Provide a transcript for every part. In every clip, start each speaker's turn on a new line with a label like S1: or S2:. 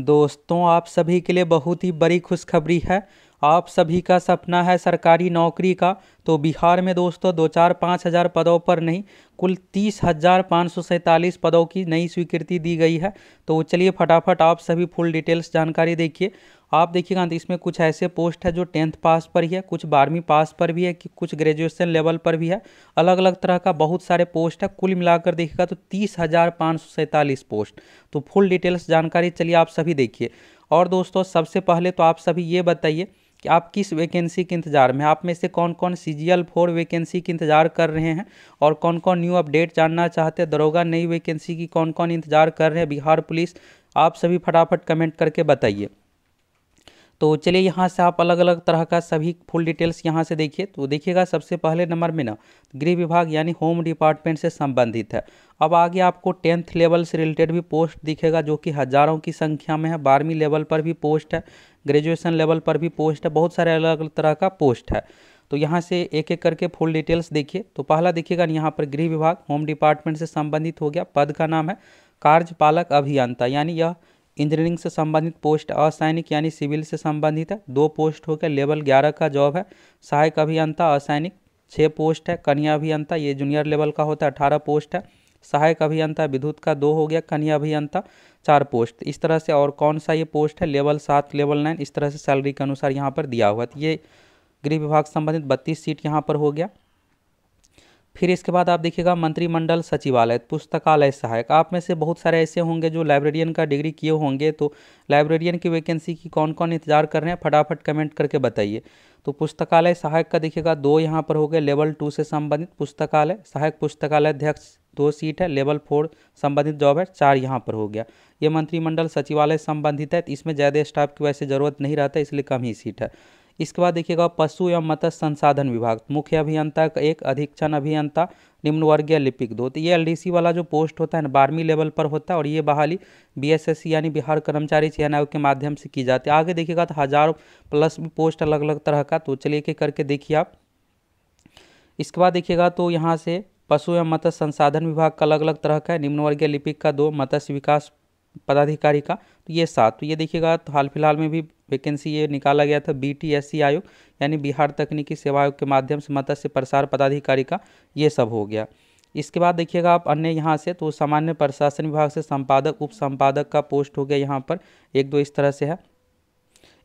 S1: दोस्तों आप सभी के लिए बहुत ही बड़ी खुशखबरी है आप सभी का सपना है सरकारी नौकरी का तो बिहार में दोस्तों दो चार पाँच हज़ार पदों पर नहीं कुल तीस हज़ार पाँच सौ सैंतालीस पदों की नई स्वीकृति दी गई है तो चलिए फटाफट आप सभी फुल डिटेल्स जानकारी देखिए आप देखिएगा तो इसमें कुछ ऐसे पोस्ट है जो टेंथ पास पर ही है कुछ बारहवीं पास पर भी है कि कुछ ग्रेजुएशन लेवल पर भी है अलग अलग तरह का बहुत सारे पोस्ट है कुल मिलाकर देखिएगा तो तीस हज़ार पाँच सौ सैंतालीस पोस्ट तो फुल डिटेल्स जानकारी चलिए आप सभी देखिए और दोस्तों सबसे पहले तो आप सभी ये बताइए कि आप किस वैकेंसी के इंतजार में आप में से कौन कौन सी जी एल फोर वैकेंसी के इंतजार कर रहे हैं और कौन कौन न्यू अपडेट जानना चाहते हैं दरोगा नई वैकेंसी की कौन कौन इंतजार कर रहे हैं बिहार पुलिस आप सभी फटाफट कमेंट करके बताइए तो चलिए यहाँ से आप अलग अलग तरह का सभी फुल डिटेल्स यहाँ से देखिए तो देखिएगा सबसे पहले नंबर में ना गृह विभाग यानी होम डिपार्टमेंट से संबंधित है अब आगे आपको टेंथ लेवल से रिलेटेड भी पोस्ट दिखेगा जो कि हज़ारों की संख्या में है बारहवीं लेवल पर भी पोस्ट है ग्रेजुएसन लेवल पर भी पोस्ट है बहुत सारे अलग अलग तरह का पोस्ट है तो यहाँ से एक एक करके फुल डिटेल्स देखिए तो पहला देखिएगा यहाँ पर गृह विभाग होम डिपार्टमेंट से संबंधित हो गया पद का नाम है कार्यपालक अभियंता यानी यह या इंजीनियरिंग से संबंधित पोस्ट असैनिक यानी सिविल से संबंधित है दो पोस्ट हो गया लेवल ग्यारह का जॉब है सहायक अभियंता असैनिक छः पोस्ट है कन्या अभियंता ये जूनियर लेवल का होता है अठारह पोस्ट है सहायक अभियंता विद्युत का दो हो गया कन्या अभियंता चार पोस्ट इस तरह से और कौन सा ये पोस्ट है लेवल सात लेवल नाइन इस तरह से सैलरी के अनुसार यहाँ पर दिया हुआ तो ये गृह विभाग संबंधित बत्तीस सीट यहाँ पर हो गया फिर इसके बाद आप देखिएगा मंत्रिमंडल सचिवालय पुस्तकालय सहायक आप में से बहुत सारे ऐसे होंगे जो लाइब्रेरियन का डिग्री किए होंगे तो लाइब्रेरियन की वैकेंसी की कौन कौन इंतजार कर रहे हैं फटाफट कमेंट करके बताइए तो पुस्तकालय सहायक का देखिएगा दो यहाँ पर हो गए लेवल टू से संबंधित पुस्तकालय सहायक पुस्तकालय अध्यक्ष दो सीट है लेवल फोर संबंधित जॉब है चार यहाँ पर हो गया ये मंत्रिमंडल सचिवालय संबंधित है इसमें ज़्यादा स्टाफ की वैसे ज़रूरत नहीं रहता इसलिए कम ही सीट है इसके बाद देखिएगा पशु एवं मत्स्य संसाधन विभाग मुख्य अभियंता का एक अधीक्षण अभियंता निम्नवर्गीय लिपिक दो तो ये एलडीसी वाला जो पोस्ट होता है ना बारहवीं लेवल पर होता है और ये बहाली बीएसएससी यानी बिहार कर्मचारी चयन आयोग के माध्यम से की जाती है आगे देखिएगा तो हज़ारों प्लस भी पोस्ट अलग अलग तरह का तो चलिए के करके देखिए आप इसके बाद देखिएगा तो यहाँ से पशु एवं मत्स्य संसाधन विभाग का अलग अलग तरह का है निम्नवर्गीय लिपिक का दो मत्स्य विकास पदाधिकारी का तो ये सात तो ये देखिएगा तो हाल फिलहाल में भी वैकेंसी ये निकाला गया था बी टी एस सी आयोग यानी बिहार तकनीकी सेवा आयोग के माध्यम से मत्स्य प्रसार पदाधिकारी का ये सब हो गया इसके बाद देखिएगा आप अन्य यहाँ से तो सामान्य प्रशासन विभाग से संपादक उप संपादक का पोस्ट हो गया यहाँ पर एक दो इस तरह से है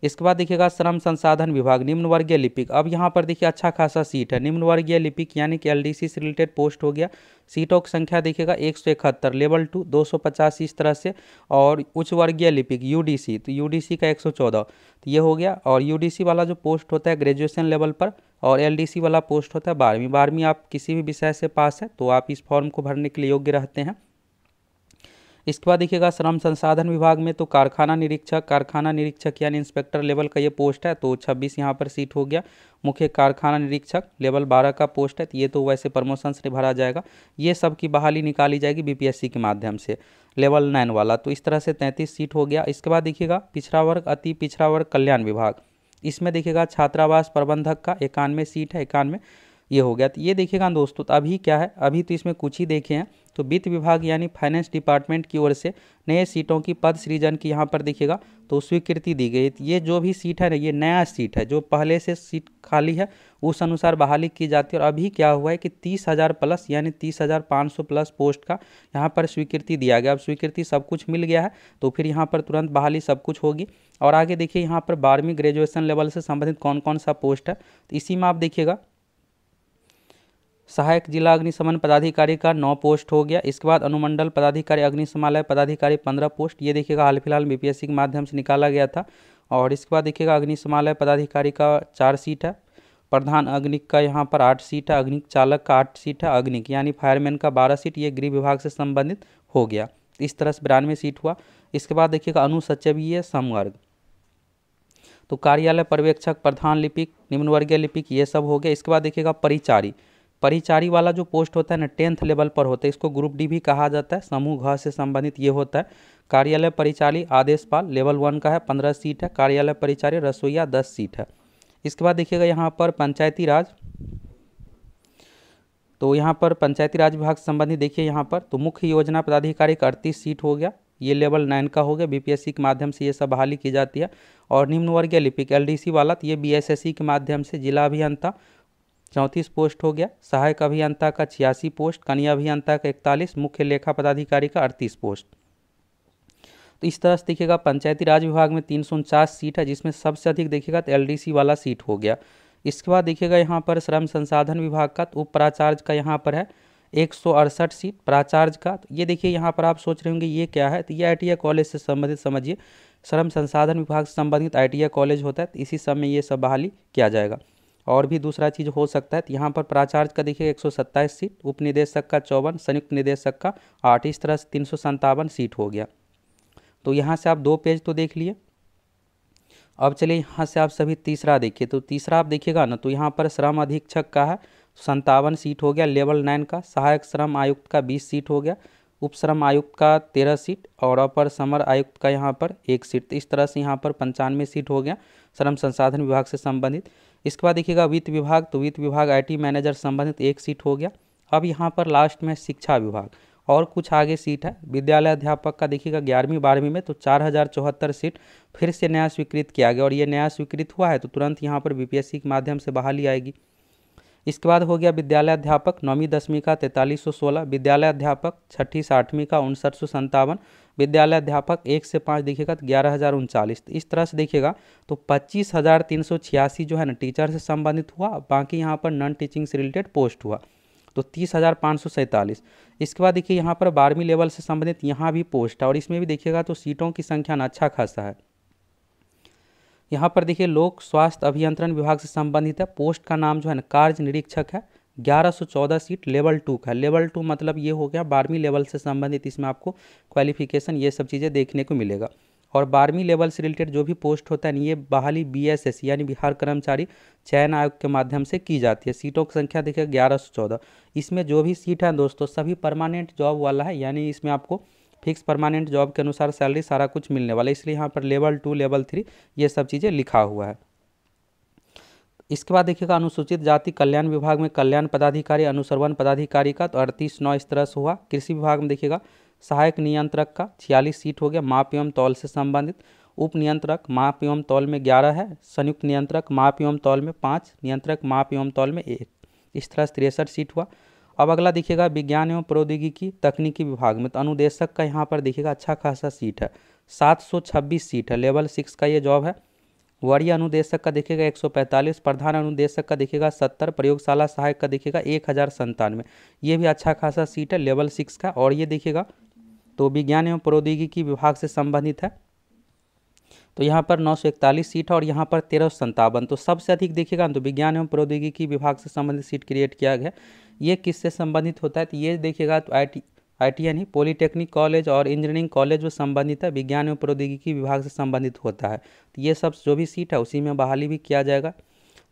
S1: इसके बाद देखिएगा श्रम संसाधन विभाग निम्न वर्गीय लिपिक अब यहाँ पर देखिए अच्छा खासा सीट है निम्न वर्गीय लिपिक यानी कि एलडीसी से रिलेटेड पोस्ट हो गया सीटों की संख्या देखिएगा एक सौ इकहत्तर लेवल टू दो सौ पचास इस तरह से और उच्च वर्गीय लिपिक यूडीसी तो यूडीसी का एक सौ चौदह तो ये हो गया और यूडीसी वाला जो पोस्ट होता है ग्रेजुएशन लेवल पर और एलडीसी वाला पोस्ट होता है बारहवीं बारहवीं आप किसी भी विषय से पास है तो आप इस फॉर्म को भरने के लिए योग्य रहते हैं इसके बाद देखिएगा श्रम संसाधन विभाग में तो कारखाना निरीक्षक कारखाना निरीक्षक यानी इंस्पेक्टर लेवल का ये पोस्ट है तो छब्बीस यहाँ पर सीट हो गया मुख्य कारखाना निरीक्षक लेवल बारह का पोस्ट है तो ये तो वैसे प्रमोशन से भरा जाएगा ये सब की बहाली निकाली जाएगी बीपीएससी के माध्यम से लेवल नाइन वाला तो इस तरह से तैंतीस सीट हो गया इसके बाद देखिएगा पिछड़ा वर्ग अति पिछड़ा वर्ग कल्याण विभाग इसमें देखिएगा छात्रावास प्रबंधक का इक्यानवे सीट है इक्यानवे ये हो गया तो ये देखिएगा दोस्तों तो अभी क्या है अभी तो इसमें कुछ ही देखे हैं तो वित्त विभाग यानी फाइनेंस डिपार्टमेंट की ओर से नए सीटों की पद सृजन की यहाँ पर देखिएगा तो स्वीकृति दी गई तो ये जो भी सीट है ना ये नया सीट है जो पहले से सीट खाली है उस अनुसार बहाली की जाती है और अभी क्या हुआ है कि तीस हज़ार प्लस यानी तीस हज़ार पाँच सौ प्लस पोस्ट का यहाँ पर स्वीकृति दिया गया अब स्वीकृति सब कुछ मिल गया है तो फिर यहाँ पर तुरंत बहाली सब कुछ होगी और आगे देखिए यहाँ पर बारहवीं ग्रेजुएसन लेवल से संबंधित कौन कौन सा पोस्ट है तो इसी में आप देखिएगा सहायक जिला अग्निशमन पदाधिकारी का नौ पोस्ट हो गया इसके बाद अनुमंडल पदाधिकारी अग्निशमालय पदाधिकारी पंद्रह पोस्ट ये देखिएगा हाल फिलहाल बीपीएससी के माध्यम से निकाला गया था और इसके बाद देखिएगा अग्निशमालय पदाधिकारी का चार सीट है प्रधान अग्निक का यहाँ पर आठ सीट है अग्निक चालक का आठ सीट है अग्निक यानी फायरमैन का बारह सीट ये गृह विभाग से संबंधित हो गया इस तरह से बिरानवे सीट हुआ इसके बाद देखिएगा अनुसचिवीय समवर्ग तो कार्यालय पर्यवेक्षक प्रधान लिपिक निम्नवर्गीय लिपिक ये सब हो गया इसके बाद देखिएगा परिचारी परिचारी वाला जो पोस्ट होता है ना टेंथ लेवल पर होता है इसको ग्रुप डी भी कहा जाता है समूह घ से संबंधित ये होता है कार्यालय परिचारी आदेशपाल लेवल वन का है पंद्रह सीट है कार्यालय परिचारी रसोईया दस सीट है इसके बाद देखिएगा यहाँ पर पंचायती राज तो यहाँ पर पंचायती राज विभाग से संबंधित देखिए यहाँ पर तो मुख्य योजना पदाधिकारी का अड़तीस सीट हो गया ये लेवल नाइन का हो गया बीपीएससी के माध्यम से ये सब बहाली की जाती है और निम्न वर्गीय लिपिक एलडीसी वाला तो ये बीएसएससी के माध्यम से जिला अभियंता चौंतीस पोस्ट हो गया सहायक अभियंता का छियासी पोस्ट कनिया अभियंता का इकतालीस मुख्य लेखा पदाधिकारी का अड़तीस पोस्ट तो इस तरह से देखिएगा पंचायती राज विभाग में तीन सीट है जिसमें सबसे अधिक देखिएगा तो एल वाला सीट हो गया इसके बाद देखिएगा यहाँ पर श्रम संसाधन विभाग का तो उप प्राचार्य का यहाँ पर है एक सीट प्राचार्य का तो ये देखिए यहाँ पर आप सोच रहे होंगे ये क्या है तो ये आई कॉलेज से संबंधित समझिए श्रम संसाधन विभाग से संबंधित आई कॉलेज होता है तो इसी समय ये सब बहाली किया जाएगा और भी दूसरा चीज़ हो सकता है तो यहाँ पर प्राचार्य का देखिए एक सीट उपनिदेशक का चौवन संयुक्त निदेशक का आठ इस तरह से तीन सीट हो गया तो यहाँ से आप दो पेज तो देख लिए अब चलिए यहाँ से आप सभी तीसरा देखिए तो तीसरा आप देखिएगा ना तो यहाँ पर श्रम अधीक्षक का है संतावन सीट हो गया लेवल नाइन का सहायक श्रम आयुक्त का बीस सीट हो गया उप श्रम आयुक्त का तेरह सीट और अपर समर आयुक्त का यहाँ पर एक सीट तो इस तरह से यहाँ पर पंचानवे सीट हो गया श्रम संसाधन विभाग से संबंधित इसके बाद देखिएगा वित्त विभाग तो वित्त विभाग आईटी मैनेजर संबंधित एक सीट हो गया अब यहाँ पर लास्ट में शिक्षा विभाग और कुछ आगे सीट है विद्यालय अध्यापक का देखिएगा ग्यारहवीं बारहवीं में तो चार हज़ार चौहत्तर सीट फिर से नया स्वीकृत किया गया और ये नया स्वीकृत हुआ है तो तुरंत यहाँ पर बीपीएससी के माध्यम से बहाली आएगी इसके बाद हो गया विद्यालय अध्यापक नौवीं दसवीं का तैंतालीस सौ सोलह विद्यालय अध्यापक छठी से आठवीं का उनसठ सौ संतावन विद्यालय अध्यापक एक से पाँच देखिएगा तो ग्यारह हज़ार उनचालीस इस तरह से देखिएगा तो पच्चीस हज़ार तीन सौ छियासी जो है ना टीचर से संबंधित हुआ बाकी यहाँ पर नॉन टीचिंग से रिलेटेड पोस्ट हुआ तो तीस हज़ार पाँच सौ सैंतालीस इसके बाद देखिए यहाँ पर बारहवीं लेवल से संबंधित यहाँ भी पोस्ट है और इसमें भी देखिएगा तो सीटों की संख्या ना अच्छा खासा है यहाँ पर देखिए लोक स्वास्थ्य अभियंत्रण विभाग से संबंधित है पोस्ट का नाम जो है ना कार्य निरीक्षक है 1114 सीट लेवल टू का लेवल टू मतलब ये हो गया बारहवीं लेवल से संबंधित इसमें आपको क्वालिफिकेशन ये सब चीज़ें देखने को मिलेगा और बारहवीं लेवल से रिलेटेड जो भी पोस्ट होता है ये बहाली बी यानी बिहार कर्मचारी चयन आयोग के माध्यम से की जाती है सीटों की संख्या देखिए ग्यारह इसमें जो भी सीट है दोस्तों सभी परमानेंट जॉब वाला है यानी इसमें आपको फिक्स परमानेंट जॉब के अनुसार सैलरी सारा कुछ मिलने वाला है इसलिए यहाँ पर लेवल टू लेवल थ्री ये सब चीज़ें लिखा हुआ है इसके बाद देखिएगा अनुसूचित जाति कल्याण विभाग में कल्याण पदाधिकारी अनुसरवन पदाधिकारी का तो अड़तीस नौ इस तरह से हुआ कृषि विभाग में देखिएगा सहायक नियंत्रक का छियालीस सीट हो गया माप एवं तौल से संबंधित उप नियंत्रक माप एवं तौल में ग्यारह है संयुक्त नियंत्रक माप एवं तौल में पाँच नियंत्रक माप एवं तौल में एक इस तरह से तिरसठ सीट हुआ अब अगला दिखेगा विज्ञान एवं प्रौद्योगिकी तकनीकी विभाग में तो अनुदेशक का यहाँ पर देखिएगा अच्छा खासा सीट है 726 सीट है लेवल सिक्स का ये जॉब है वरीय अनुदेशक का देखिएगा 145 प्रधान अनुदेशक का देखिएगा 70 प्रयोगशाला सहायक का देखिएगा एक हज़ार संतानवे ये भी अच्छा खासा सीट है लेवल सिक्स का और ये देखिएगा तो विज्ञान एवं प्रौद्योगिकी विभाग से संबंधित है तो यहाँ पर नौ सीट है और यहाँ पर तेरह तो सबसे अधिक देखिएगा तो विज्ञान एवं प्रौद्योगिकी विभाग से संबंधित सीट क्रिएट किया गया ये किससे संबंधित होता है तो ये देखिएगा तो आई आई टी यानी पॉलिटेक्निक कॉलेज और इंजीनियरिंग कॉलेज जो संबंधित है विज्ञान एवं प्रौद्योगिकी विभाग से संबंधित होता है तो ये सब जो भी सीट है उसी में बहाली भी किया जाएगा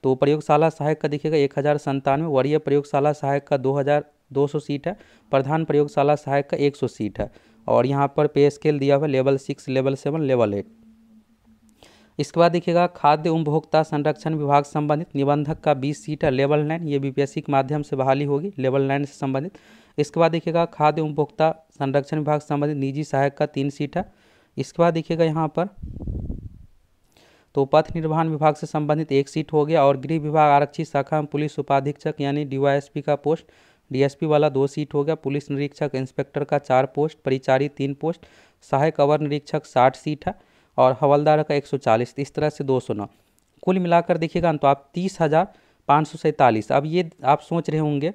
S1: तो प्रयोगशाला सहायक का देखिएगा एक हज़ार संतानवे वरीय प्रयोगशाला सहायक का दो हज़ार दो सौ सीट है प्रधान प्रयोगशाला सहायक का एक सौ सीट है और यहाँ पर पे स्केल दिया हुआ level six level seven level eight इसके बाद देखिएगा खाद्य उपभोक्ता संरक्षण विभाग संबंधित निबंधक का बीस सीटर लेवल नाइन ये बीपीएससी के माध्यम से बहाली होगी लेवल नाइन से संबंधित इसके बाद देखिएगा खाद्य उपभोक्ता संरक्षण विभाग संबंधित निजी सहायक का तीन सीटर इसके बाद देखिएगा यहाँ पर तो पथ निर्वहन विभाग से संबंधित एक सीट हो गया और गृह विभाग आरक्षी शाखा में पुलिस उपाधीक्षक यानी डीवाईएसपी का पोस्ट डीएसपी वाला दो सीट हो गया पुलिस निरीक्षक इंस्पेक्टर का चार पोस्ट परिचारी तीन पोस्ट सहायक अवर निरीक्षक साठ सीट है और हवलदार का एक इस तरह से दो कुल मिलाकर देखिएगा तो आप तीस हज़ार पाँच सौ सैंतालीस अब ये आप सोच रहे होंगे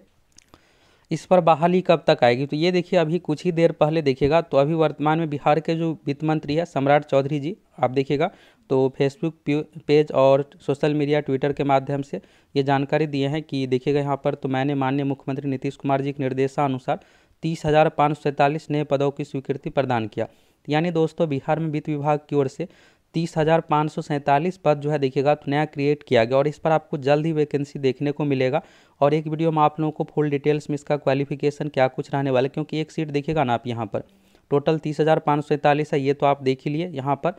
S1: इस पर बहाली कब तक आएगी तो ये देखिए अभी कुछ ही देर पहले देखिएगा तो अभी वर्तमान में बिहार के जो वित्त मंत्री है सम्राट चौधरी जी आप देखिएगा तो फेसबुक पेज और सोशल मीडिया ट्विटर के माध्यम से ये जानकारी दिए हैं कि देखिएगा यहाँ पर तो मैंने माननीय मुख्यमंत्री नीतीश कुमार जी के निर्देशानुसार तीस हज़ार पाँच सौ सैंतालीस नए पदों की स्वीकृति प्रदान किया यानी दोस्तों बिहार में वित्त विभाग की ओर से तीस हज़ार पाँच सौ सैंतालीस पद जो है देखिएगा तो नया क्रिएट किया गया और इस पर आपको जल्द ही वैकेंसी देखने को मिलेगा और एक वीडियो में आप लोगों को फुल डिटेल्स में इसका क्वालिफिकेशन क्या कुछ रहने वाला है क्योंकि एक सीट देखिएगा ना आप यहाँ पर टोटल तीस हज़ार पाँच सौ सैंतालीस है ये तो आप देख ही लिए यहाँ पर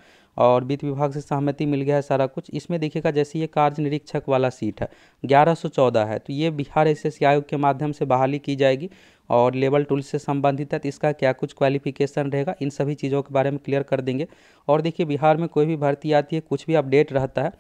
S1: और वित्त विभाग से सहमति मिल गया है सारा कुछ इसमें देखिएगा जैसे ये कार्य निरीक्षक वाला सीट है ग्यारह सौ चौदह है तो ये बिहार एस आयोग के माध्यम से बहाली की जाएगी और लेवल टूल से संबंधित है तो इसका क्या कुछ क्वालिफिकेशन रहेगा इन सभी चीज़ों के बारे में क्लियर कर देंगे और देखिए बिहार में कोई भी भर्ती आती है कुछ भी अपडेट रहता है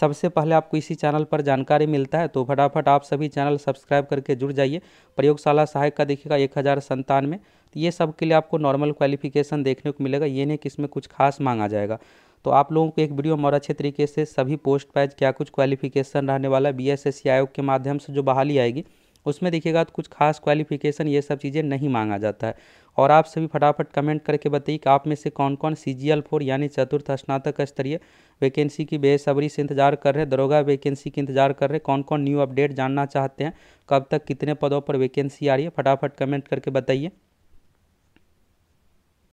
S1: सबसे पहले आपको इसी चैनल पर जानकारी मिलता है तो फटाफट आप सभी चैनल सब्सक्राइब करके जुड़ जाइए प्रयोगशाला सहायक का देखिएगा एक हज़ार संतानवे तो ये सब के लिए आपको नॉर्मल क्वालिफिकेशन देखने को मिलेगा ये नहीं कि इसमें कुछ खास मांगा जाएगा तो आप लोगों को एक वीडियो में और अच्छे तरीके से सभी पोस्ट पैज क्या कुछ क्वालिफिकेशन रहने वाला है बी आयोग के माध्यम से जो बहाली आएगी उसमें देखिएगा तो कुछ खास क्वालिफिकेशन ये सब चीज़ें नहीं मांगा जाता है और आप सभी फटाफट कमेंट करके बताइए कि आप में से कौन कौन सी जी एल फोर यानी चतुर्थ स्नातक स्तरीय वैकेंसी की बेसब्री से इंतजार कर रहे दरोगा वैकेंसी की इंतजार कर रहे कौन कौन न्यू अपडेट जानना चाहते हैं कब तक कितने पदों पर वैकेंसी आ रही है फटाफट कमेंट करके बताइए